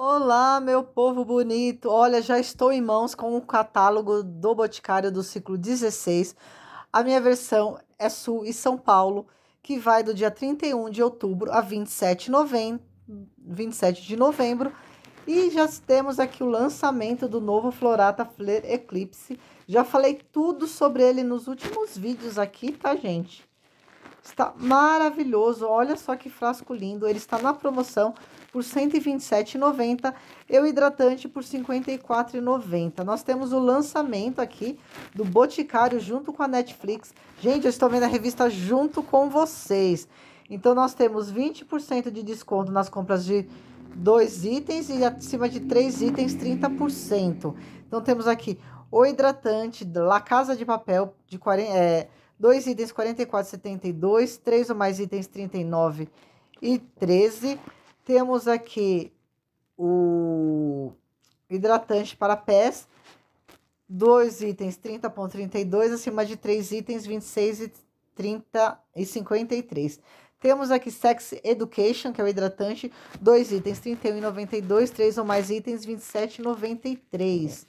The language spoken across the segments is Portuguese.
Olá, meu povo bonito! Olha, já estou em mãos com o catálogo do Boticário do ciclo 16. A minha versão é Sul e São Paulo, que vai do dia 31 de outubro a 27 de novembro. 27 de novembro e já temos aqui o lançamento do novo Florata Eclipse. Já falei tudo sobre ele nos últimos vídeos aqui, tá, gente? Está maravilhoso, olha só que frasco lindo. Ele está na promoção por R$ 127,90 e o hidratante por R$ 54,90. Nós temos o lançamento aqui do Boticário junto com a Netflix. Gente, eu estou vendo a revista junto com vocês. Então, nós temos 20% de desconto nas compras de dois itens e acima de três itens, 30%. Então, temos aqui o hidratante La Casa de Papel de 40, é, dois itens 44,72, três ou mais itens 39 e 13. Temos aqui o hidratante para pés, dois itens 30.32 acima de três itens 26 e 30 e 53. Temos aqui Sex Education, que é o hidratante, dois itens 31,92, três ou mais itens 27,93.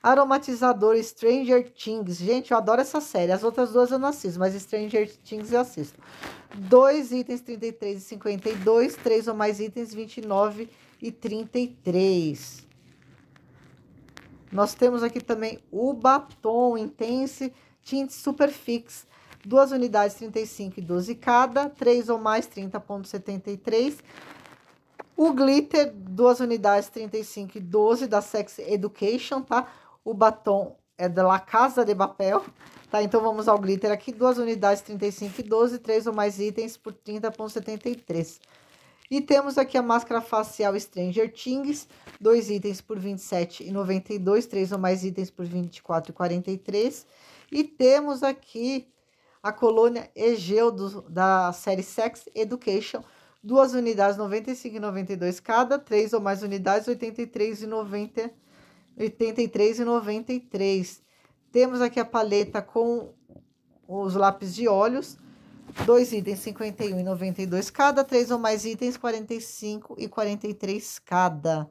Aromatizador Stranger Things. Gente, eu adoro essa série. As outras duas eu não assisto, mas Stranger Things eu assisto dois itens 33 e 52, três ou mais itens 29 e 33. Nós temos aqui também o batom Intense Tint super Superfix, duas unidades 35 e 12 cada, três ou mais 30.73. O glitter, duas unidades 35 e 12 da Sex Education, tá? O batom é da La Casa de Papel, Tá, então vamos ao glitter aqui, duas unidades 35 e 12, três ou mais itens por 30,73. E temos aqui a máscara facial Stranger Things, dois itens por 27,92, três ou mais itens por 24,43. E temos aqui a colônia Egeu do, da série Sex Education, duas unidades 95,92 e cada, três ou mais unidades 83,93. e 83 e temos aqui a paleta com os lápis de olhos, dois itens 51 e 92 cada, três ou mais itens 45 e 43 cada.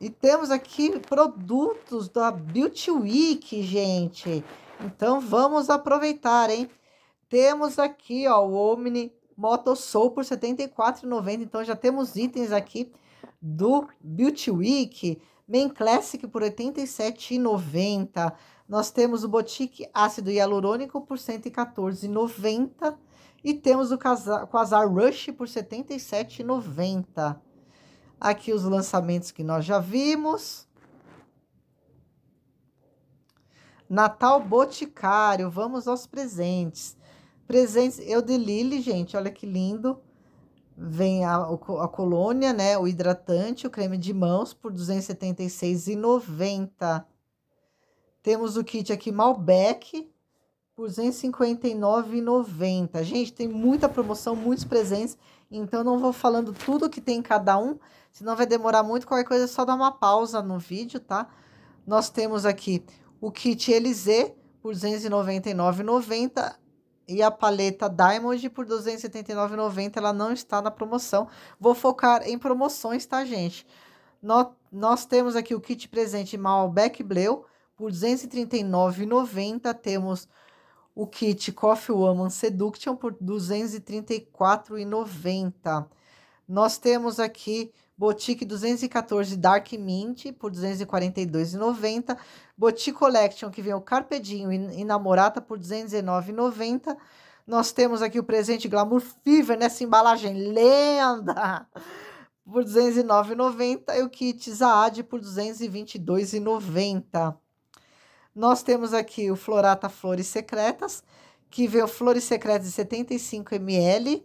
E temos aqui produtos da Beauty Week, gente. Então vamos aproveitar, hein? Temos aqui, ó, o Omni Moto Soul por R$ 74,90. Então já temos itens aqui do Beauty Week. Men Classic por R$ 87,90. Nós temos o Boutique Ácido Hialurônico por R$ 114,90. E temos o Quasar Rush por R$ 77,90. Aqui os lançamentos que nós já vimos. Natal Boticário, vamos aos presentes. Presentes, eu de lili gente, olha que lindo vem a, a colônia, né, o hidratante, o creme de mãos por R$ 276,90. Temos o kit aqui Malbec por R$ 259,90. Gente, tem muita promoção, muitos presentes, então não vou falando tudo que tem em cada um, senão vai demorar muito, qualquer coisa é só dar uma pausa no vídeo, tá? Nós temos aqui o kit Elise por R$ 299,90 e a paleta Diamond por R$ 279,90, ela não está na promoção. Vou focar em promoções, tá, gente? Nós, nós temos aqui o kit presente Malbec Bleu por R$ 239,90. Temos o kit Coffee Woman Seduction por R$ 234,90. Nós temos aqui Boutique 214 Dark Mint por 242,90. Boutique Collection, que vem o Carpedinho e, e Namorata por 219,90. Nós temos aqui o presente Glamour Fever nessa embalagem lenda por 209,90 e o kit Zaad por 222,90. Nós temos aqui o Florata Flores Secretas, que o Flores Secretas de 75 ml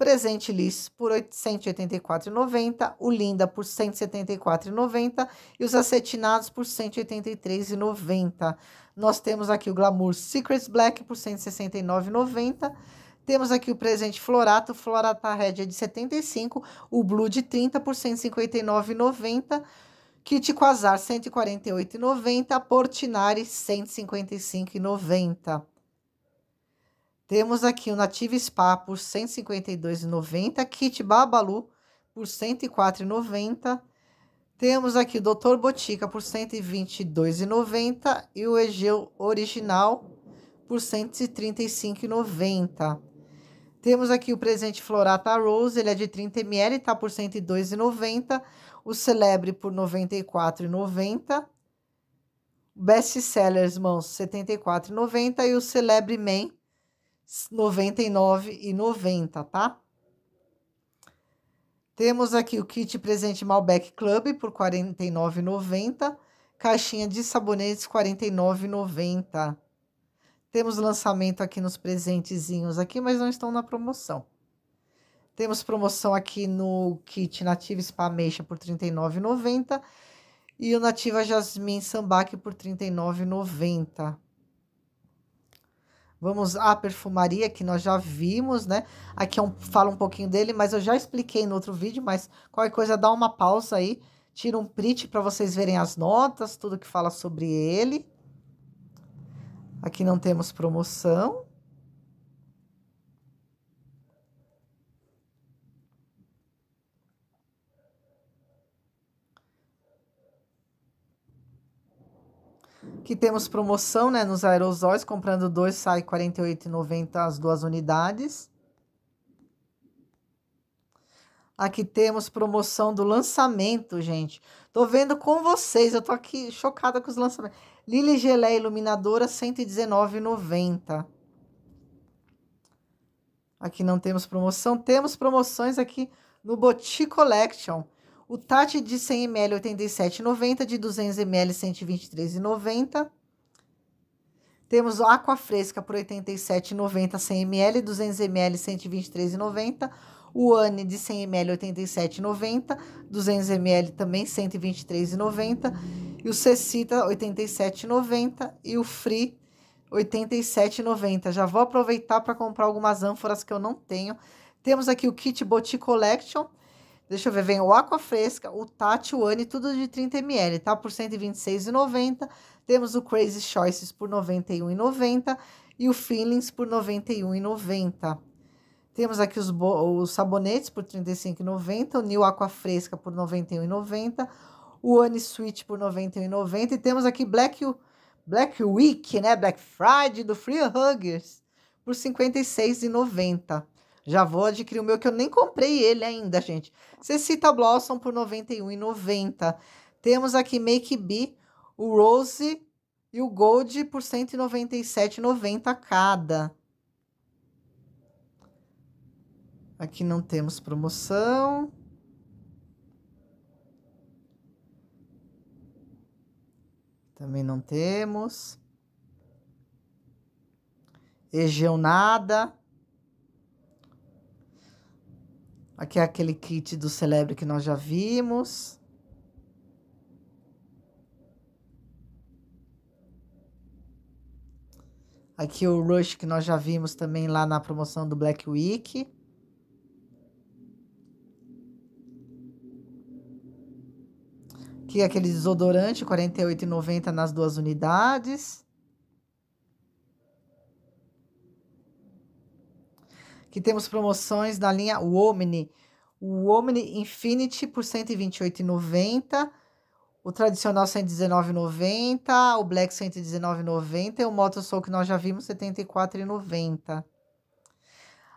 Presente lice por R$ 184,90, o Linda por R$ 174,90 e os acetinados por R$ 183,90. Nós temos aqui o Glamour Secrets Black por R$ 169,90. Temos aqui o presente Florato, Florata Red é de 75, o Blue de 30 por 159,90, Kit Quasar 148,90, Portinari 155,90. Temos aqui o Native Spa por R$ 152,90. Kit Babalu por R$ 104,90. Temos aqui o Doutor Botica por R$ 122,90 e o Egeu Original por R$ 135,90. Temos aqui o presente Florata Rose, ele é de 30 ml, tá e está por R$ 102,90. O Celebre por R$ 94,90. Best Sellers Mãos R$ 74,90 e o Celebre Man 99,90, tá? Temos aqui o kit presente Malbec Club por 49,90, caixinha de sabonetes 49,90. Temos lançamento aqui nos presentezinhos aqui, mas não estão na promoção. Temos promoção aqui no kit Nativa Spa Meixa por R$ 39,90 e o Nativa Jasmine Sambaque por R$ 39,90. Vamos à perfumaria, que nós já vimos, né? Aqui é fala um pouquinho dele, mas eu já expliquei no outro vídeo, mas qualquer coisa dá uma pausa aí, tira um print para vocês verem as notas, tudo que fala sobre ele. Aqui não temos promoção. que temos promoção né, nos aerosóis, comprando dois sai R$ 48,90 as duas unidades. Aqui temos promoção do lançamento, gente. Tô vendo com vocês, eu tô aqui chocada com os lançamentos. Lily Gelé Iluminadora, R$ 119,90. Aqui não temos promoção. Temos promoções aqui no Boti Collection o Tati de 100 ml 87,90, de 200 ml 123,90. Temos Aqua Fresca por 87,90 100 ml, 200 ml 123,90. O Anne de 100 ml 87,90, 200 ml também 123,90. E o Cecita 87,90 e o Free 87,90. Já vou aproveitar para comprar algumas ânforas que eu não tenho. Temos aqui o kit Boti Collection Deixa eu ver, vem o Aqua Fresca, o Tati, o Ani, tudo de 30ml, tá? Por R$ 126,90. Temos o Crazy Choices por R$ 91,90 e o Feelings por R$ 91,90. Temos aqui os, os sabonetes por R$ 35,90, o New Aqua Fresca por R$ 91,90, o Ani Suite por R$ 91,90 e temos aqui Black, Black Week, né? Black Friday do Free Huggers por R$ 56,90. Já vou adquirir o meu que eu nem comprei ele ainda, gente. Cecita Blossom por R$ 91,90. Temos aqui Make B, o Rose e o Gold por R$ 197,90 cada. Aqui não temos promoção. Também não temos. Egeu nada. Aqui é aquele kit do Celebre que nós já vimos. Aqui o Rush que nós já vimos também lá na promoção do Black Week. Aqui é aquele desodorante, R$ 48,90 nas duas unidades. que temos promoções na linha Omni. O Omni Infinity por R$ 128,90, o tradicional R$ 119,90, o Black R$ 119,90 e o Moto Soul que nós já vimos R$ 74,90.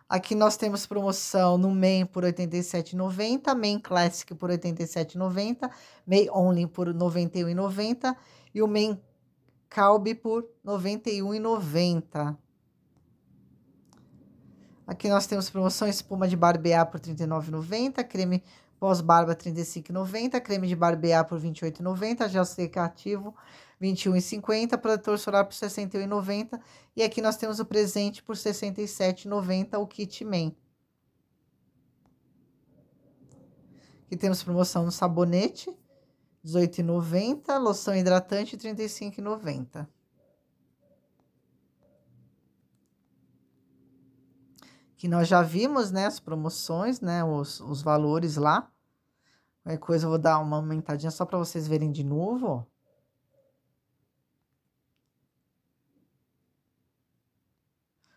Aqui nós temos promoção no MEI por R$ 87,90, MEI Classic por R$ 87,90, MEI Only por R$ 91,90 e o MEI Calbi por R$ 91,90. Aqui nós temos promoção espuma de barbear por R$ 39,90, creme pós-barba R$ 35,90, creme de barbear por R$ 28,90, gel secativo R$ 21,50, protetor solar por R$ 61,90 e aqui nós temos o presente por R$ 67,90, o kit men. Aqui temos promoção no sabonete R$ 18,90, loção hidratante R$ 35,90. que nós já vimos, né, as promoções, né, os, os valores lá. Qualquer coisa eu vou dar uma aumentadinha só para vocês verem de novo.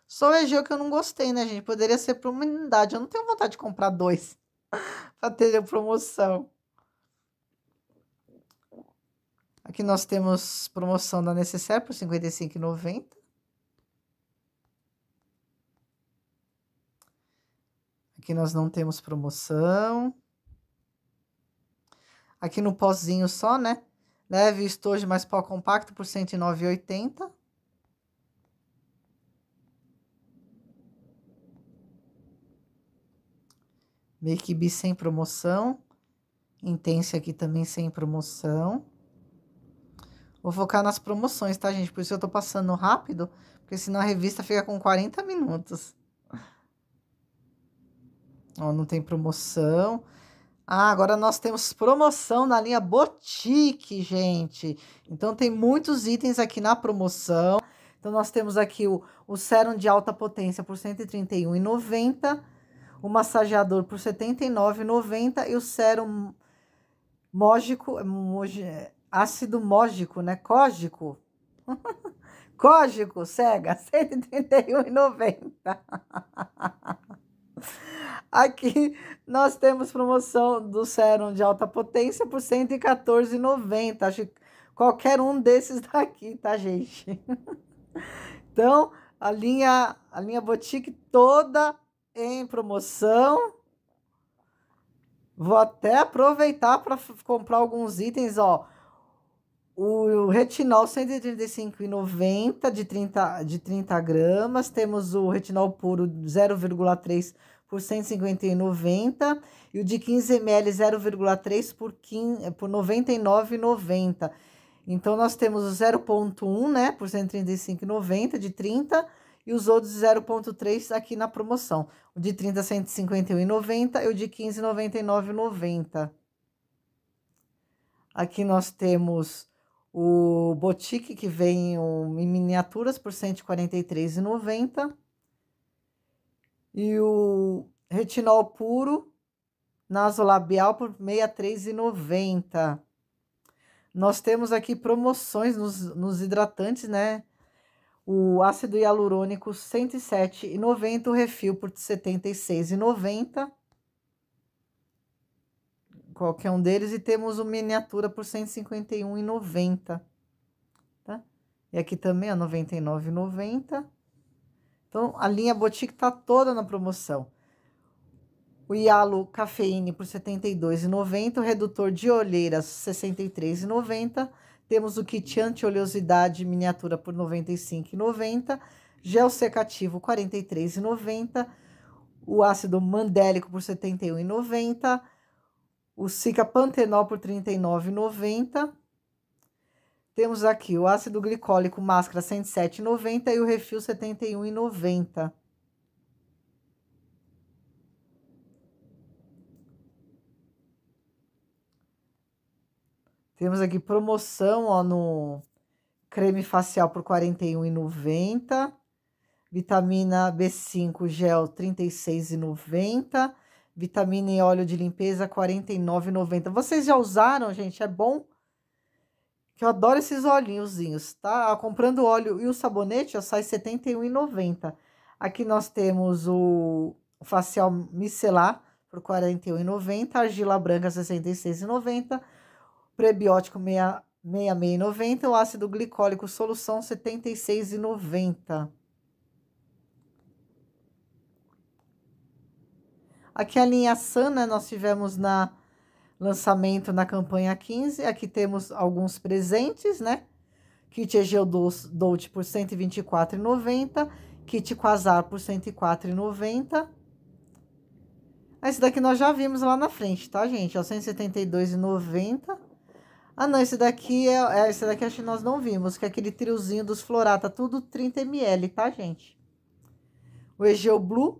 Só o jogo que eu não gostei, né, gente? Poderia ser para uma unidade. Eu não tenho vontade de comprar dois para ter a promoção. Aqui nós temos promoção da Necessaire por R$ 55,90. Aqui nós não temos promoção. Aqui no pozinho só, né? Leve estojo mais pó compacto por R$ 109,80. Make B sem promoção. Intense aqui também sem promoção. Vou focar nas promoções, tá, gente? Por isso eu tô passando rápido, porque senão a revista fica com 40 minutos. Ó, não tem promoção. Ah, agora nós temos promoção na linha Boutique, gente. Então tem muitos itens aqui na promoção. Então nós temos aqui o, o sérum de alta potência por R$ 131,90, o massageador por R$ 79,90 e o sérum mógico, é, é, ácido mógico, né? Cógico. Cógico, cega, R$ 131,90. Aqui nós temos promoção do sérum de alta potência por R$ 114,90. Acho que qualquer um desses daqui, tá, tá, gente? então, a linha, a linha Boutique toda em promoção. Vou até aproveitar para comprar alguns itens, ó o retinol 135,90 de 30, de 30 gramas. Temos o retinol puro 0,3 por 150,90 e o de 15 ml 0,3 por, por 99,90. Então nós temos o 0,1, né, por 135,90 de 30 e os outros 0,3 aqui na promoção. O de 30 151,90 e o de 15 99,90. Aqui nós temos o Boutique, que vem em miniaturas por R$ 143,90. E o retinol puro nasolabial por R$ 63,90. Nós temos aqui promoções nos, nos hidratantes, né? O ácido hialurônico R$ 107,90, o refil por R$ 76,90 qualquer um deles e temos o miniatura por 151,90, tá? E aqui também a 99,90. Então a linha Boutique tá toda na promoção. O Yalo Cafeine por 72,90, o redutor de olheiras 63,90. Temos o kit anti-oleosidade miniatura por 95,90, gel secativo 43,90, o ácido mandélico por 71,90 o Cica Pantenol por R$ 39,90. Temos aqui o ácido glicólico máscara R$ 107,90 e o refil R$ 71,90. Temos aqui promoção ó, no creme facial por R$ 41,90. Vitamina B5 gel R$ 36,90 vitamina e óleo de limpeza R$ 49,90. Vocês já usaram, gente? É bom? Que eu adoro esses olhinhozinhos, tá? Comprando óleo e o sabonete, ó, sai R$ 71,90. Aqui nós temos o facial micelar por R$ 41,90, argila branca R$ 66,90, prebiótico 66,90, o ácido glicólico solução R$ 76,90. Aqui é a linha Sana né? nós tivemos na lançamento na campanha 15. Aqui temos alguns presentes, né? Kit Egeu Dolt por R$ 124,90. Kit Quasar por R$ 104,90. Ah, esse daqui nós já vimos lá na frente, tá, gente? É 172,90. Ah, não, esse daqui é, é, esse daqui acho que nós não vimos, que é aquele triozinho dos Florata, tudo 30 ml, tá, gente? O Egeu Blue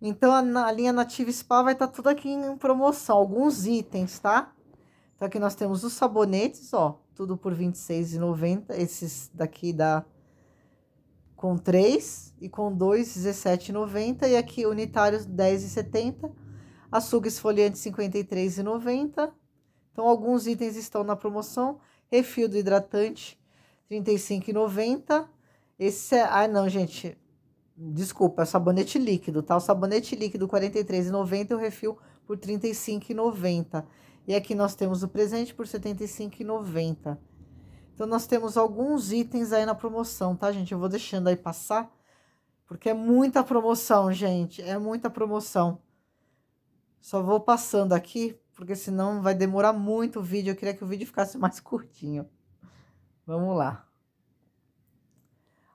Então a, a linha Nativa Spa vai estar tá tudo aqui em promoção, alguns itens, tá? Então aqui nós temos os sabonetes, ó, tudo por R$26,90. Esses daqui dá com 3 e com 2, R$17,90. E aqui unitários R$10,70. Açúcar esfoliante R$53,90. Então alguns itens estão na promoção. Refil do hidratante R$35,90. Esse é... Ah, não, gente. Desculpa, é sabonete líquido, tá? O sabonete líquido R$ 43,90 e o refil por R$ 35,90. E aqui nós temos o presente por R$ 75,90. Então, nós temos alguns itens aí na promoção, tá, gente? Eu vou deixando aí passar, porque é muita promoção, gente. É muita promoção. Só vou passando aqui, porque senão vai demorar muito o vídeo. Eu queria que o vídeo ficasse mais curtinho. Vamos lá.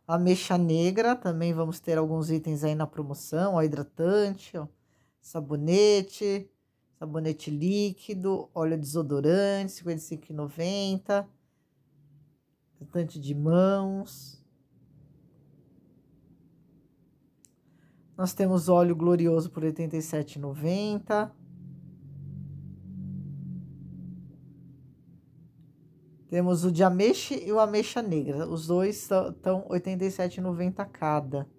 A negra, também vamos ter alguns itens aí na promoção, ó, hidratante, ó, sabonete, sabonete líquido, óleo desodorante, R$ 55,90, hidratante de mãos. Nós temos óleo glorioso por R$ 87,90. Temos o de ameixa e o ameixa negra. Os dois estão R$ 87,90 cada.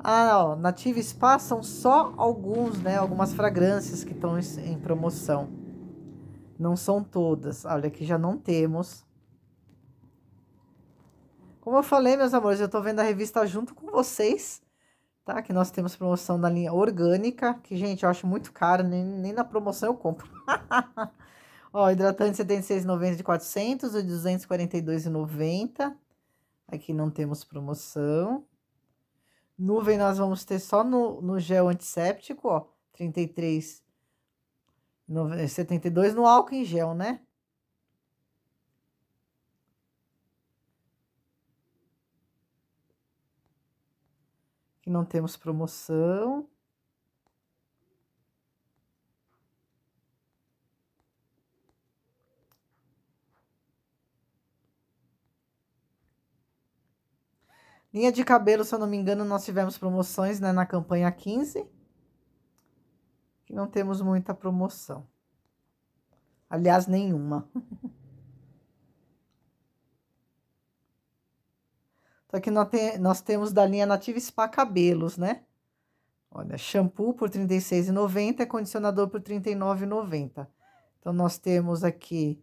Ah, ó, Native Spa são só alguns, né? Algumas fragrâncias que estão em promoção. Não são todas. Olha, aqui já não temos. Como eu falei, meus amores, eu tô vendo a revista junto com vocês, tá? Que nós temos promoção da linha orgânica, que, gente, eu acho muito caro, nem, nem na promoção eu compro. Ó, hidratante 76,90 de 400 ou 242,90. Aqui não temos promoção. Nuvem nós vamos ter só no, no gel antisséptico, ó, 33 no, 72 no álcool em gel, né? e não temos promoção. Linha de cabelo, se eu não me engano, nós tivemos promoções né, na campanha 15. Que não temos muita promoção. Aliás, nenhuma. Só então, aqui nós, tem, nós temos da linha Nativa Spa Cabelos, né? Olha, shampoo por R$ 36,90 e condicionador por R$ 39,90. Então nós temos aqui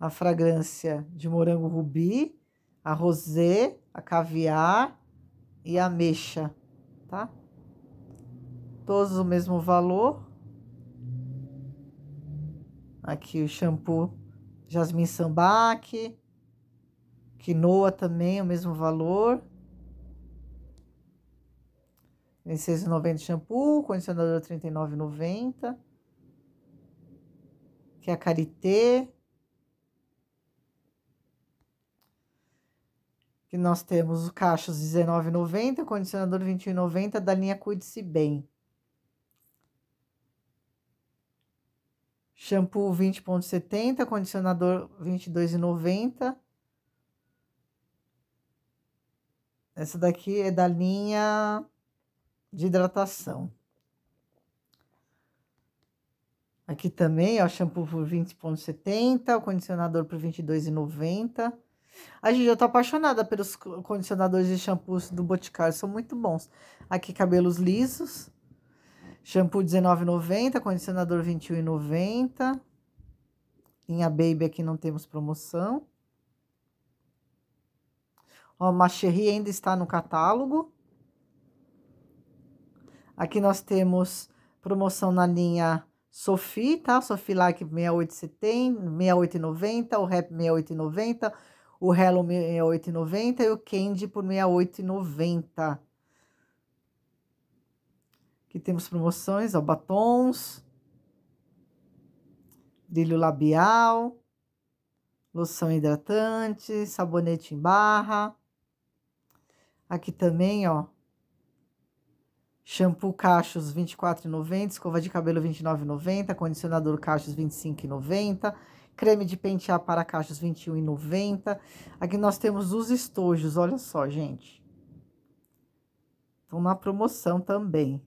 a fragrância de morango rubi, a rosé, a caviar e a mexa, tá? Todos o mesmo valor. Aqui o shampoo Jasmin Sambaque, quinoa também o mesmo valor. 26,90 shampoo, condicionador 39,90. Que é a Carité, que nós temos o caixas R$19,90, condicionador R$21,90 da linha Cuide-se Bem. Shampoo 20,70, condicionador 22,90. Essa daqui é da linha de hidratação. Aqui também, ó, shampoo por 20,70, o condicionador por 22,90. A gente, eu tô apaixonada pelos condicionadores e shampoos do Boticário, são muito bons. Aqui, cabelos lisos. Shampoo R$19,90, condicionador R$21,90. Linha Baby aqui não temos promoção. Ó, Macherry ainda está no catálogo. Aqui nós temos promoção na linha Sophie, tá? Sophie Like 6870, 6890, o Rap 6890, o Hello 68,90 e o Candy por 68,90. Aqui temos promoções, ó, batons, brilho labial, loção hidratante, sabonete em barra. Aqui também, ó, shampoo cachos 24,90, escova de cabelo R$ 29,90, condicionador cachos R$ 25,90 creme de pentear para cachos R$ 21,90. Aqui nós temos os estojos, olha só, gente. Estão na promoção também.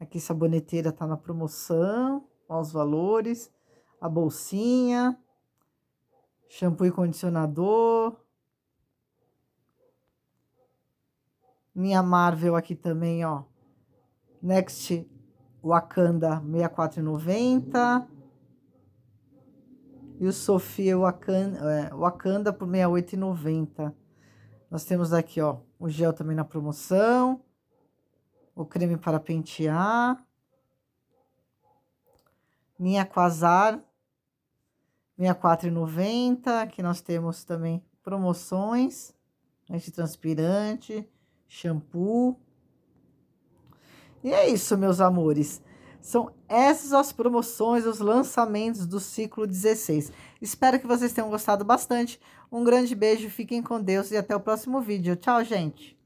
Aqui saboneteira tá na promoção, olha os valores, a bolsinha, shampoo e condicionador. Minha Marvel aqui também, ó. Next Wakanda 6490 e o Sofia Wakanda, é, Wakanda por 6890. Nós temos aqui, ó, o gel também na promoção, o creme para pentear, linha Quasar 6490, aqui nós temos também promoções, antitranspirante, né, shampoo, e é isso, meus amores. São essas as promoções, os lançamentos do ciclo 16. Espero que vocês tenham gostado bastante. Um grande beijo, fiquem com Deus e até o próximo vídeo. Tchau, gente!